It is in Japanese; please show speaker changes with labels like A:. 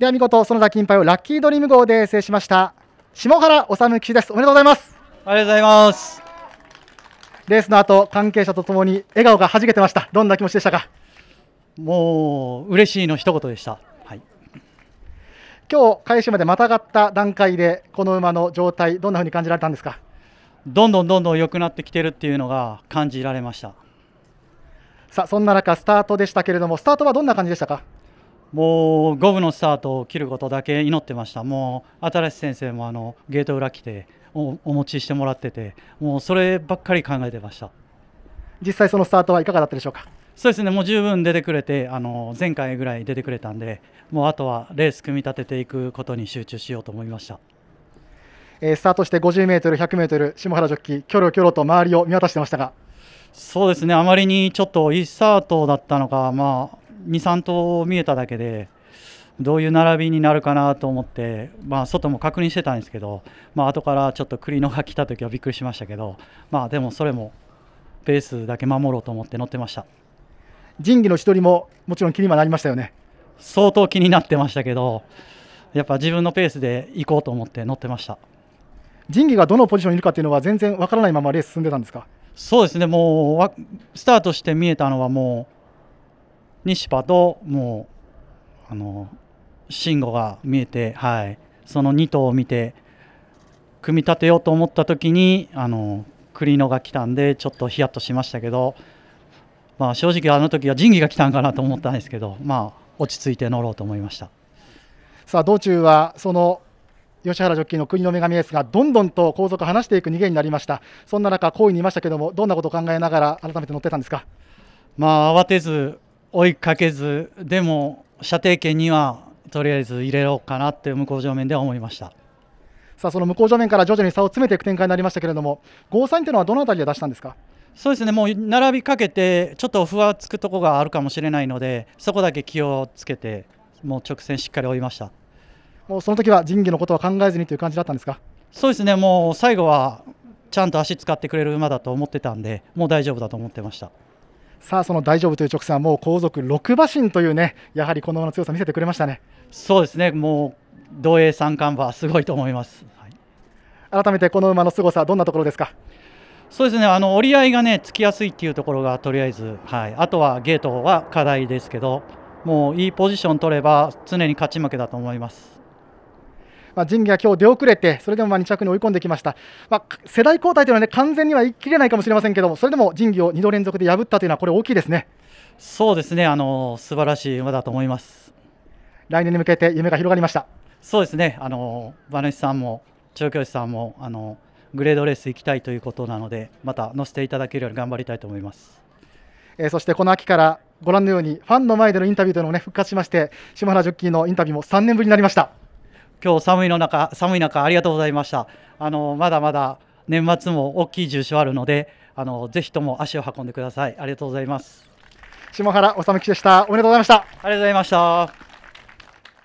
A: では見事園田金杯をラッキードリーム号で制しました下原治騎手ですおめでとうございますありがとうございますレースの後関係者とともに笑顔がはじけてましたどんな気持ちでしたか
B: もう嬉しいの一言でした、はい、
A: 今日開始までまたがった段階でこの馬の状態どんな風に感じられたん
B: ですかどんどんどんどん良くなってきてるっていうのが感じられましたさあそんな中スタートでしたけれどもスタートはどんな感じでしたかもう五分のスタートを切ることだけ祈ってました、もう新しい先生もあのゲート裏来てお、お持ちしてもらってて、もうそればっかり考えてました実際、そのスタートはいかがだったでしょうか。そうですねもう十分出てくれてあの前回ぐらい出てくれたんでもうあとはレース組み立てていくことに集中しようと思いました、
A: えー、スタートして 50m、1
B: 0 0ル、下原ジョッキー、きょろきょろと周りを見渡してましたがそうですねあまりにちょっといいスタートだったのか、まあ、23頭見えただけでどういう並びになるかなと思って、まあ、外も確認してたんですけど、まあ後からちょっと栗野が来た時はびっくりしましたけど、まあ、でもそれもペースだけ守ろうと思って乗ってました仁義の一人ももちろん気にはなりましたよね相当気になってましたけどやっぱ自分のペースで行こうと思って乗ってました仁義がどのポジションにいるかっていうのは全然わからないままレース進んでたんですかそうですねもうスタートして見えたのはもう西パともうあの慎吾が見えて、はい、その2頭を見て組み立てようと思った時にあの栗野が来たんでちょっとヒヤッとしましたけど、まあ、正直あの時は仁義が来たんかなと思ったんですけど、まあ、落ち着いて乗ろうと思いました
A: さあ道中はその吉原ジョッキーの国の女神ですがどんどんと後続離していく逃げになりましたそんな中、好位にいましたけどもどんなことを考えながら改めて乗ってたんですか、
B: まあ、慌てず追いかけずでも射程圏にはとりあえず入れようかなって向こう上面では思いました
A: さあその向こう上面から徐々に差を詰めていく展開になりましたけれども5三というのはどの辺りで出したんですか
B: そうですねもう並びかけてちょっとふわつくとこがあるかもしれないのでそこだけ気をつけてもう直線しっかり追いました
A: もうその時は仁義のことは考えずにという感じだったんですか
B: そうですねもう最後はちゃんと足使ってくれる馬だと思ってたんでもう大丈夫だと思ってました。
A: さあその大丈夫という直線はもう後続6馬身というねやはりこの馬の強さ見せてくれましたね
B: そうですねもう同栄三冠馬すごいと思います、は
A: い、改めてこの馬の凄さどんなところですか
B: そうですねあの折り合いがねつきやすいっていうところがとりあえず、はい、あとはゲートは課題ですけどもういいポジション取れば常に勝ち負けだと思います
A: まあ、仁義は今日出遅れて、それでもまあ2着に追い込んできました、まあ、世代交代というのは、ね、完全には言い切れないかもしれませんけども、それでも仁義を2度連続で破ったというのは、これ、大き
B: いですね。そうですね、あの素晴らしい馬だと思います。来年に向けて夢が広がりました。そうですね、あの馬主さんも調教師さんもあのグレードレース行きたいということなので、また乗せていただけるように頑張りたいと思います。え
A: ー、そしてこの秋からご覧のようにファンの前でのインタビューというのも、ね、復活しまして島原ジョッキーのインタビューも3年ぶりになりました。
B: 今日寒いの中寒い中ありがとうございましたあのまだまだ年末も大きい住所あるのであのぜひとも足を運んでくださいありがとうございます下原治樹でしたおめでとうございましたありがとうございました